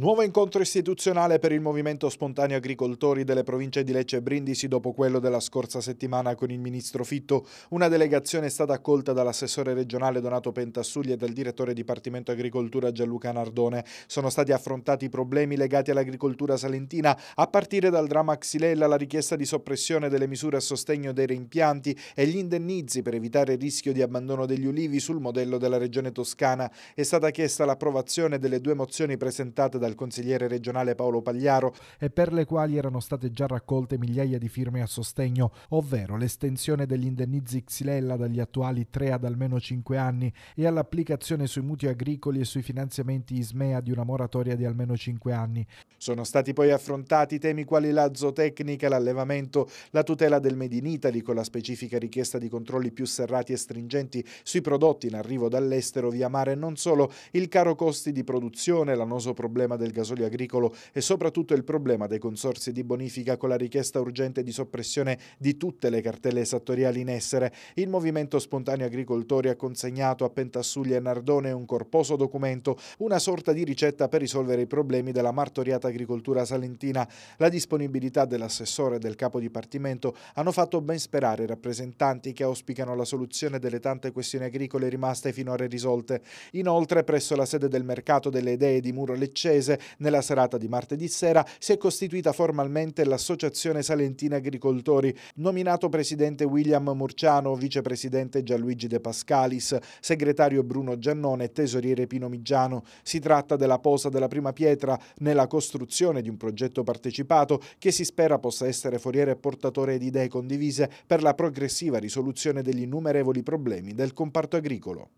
Nuovo incontro istituzionale per il Movimento Spontaneo Agricoltori delle province di Lecce e Brindisi dopo quello della scorsa settimana con il ministro Fitto. Una delegazione è stata accolta dall'assessore regionale Donato Pentassugli e dal direttore Dipartimento Agricoltura Gianluca Nardone. Sono stati affrontati i problemi legati all'agricoltura salentina a partire dal dramma Xylella, la richiesta di soppressione delle misure a sostegno dei reimpianti e gli indennizi per evitare il rischio di abbandono degli ulivi sul modello della regione toscana. È stata chiesta l'approvazione delle due mozioni presentate da dal consigliere regionale Paolo Pagliaro e per le quali erano state già raccolte migliaia di firme a sostegno, ovvero l'estensione degli indennizi Xilella dagli attuali 3 ad almeno 5 anni e all'applicazione sui mutui agricoli e sui finanziamenti ISMEA di una moratoria di almeno 5 anni. Sono stati poi affrontati temi quali la zootecnica, l'allevamento, la tutela del Made in Italy con la specifica richiesta di controlli più serrati e stringenti sui prodotti in arrivo dall'estero via mare non solo, il caro costi di produzione, l'annoso problema del gasolio agricolo e soprattutto il problema dei consorsi di bonifica con la richiesta urgente di soppressione di tutte le cartelle esattoriali in essere, il Movimento Spontaneo Agricoltori ha consegnato a Pentassuglia e Nardone un corposo documento, una sorta di ricetta per risolvere i problemi della martoriata agricoltura salentina. La disponibilità dell'assessore e del capo dipartimento hanno fatto ben sperare i rappresentanti che auspicano la soluzione delle tante questioni agricole rimaste finora risolte. Inoltre, presso la sede del mercato delle idee di Muro Leccese, Sanrese. Nella serata di martedì sera si è costituita formalmente l'Associazione Salentina Agricoltori, nominato presidente William Murciano, vicepresidente Gianluigi De Pascalis, segretario Bruno Giannone e tesoriere Pino Migiano. Si tratta della posa della prima pietra nella costruzione di un progetto partecipato che si spera possa essere foriere portatore di idee condivise per la progressiva risoluzione degli innumerevoli problemi del comparto agricolo.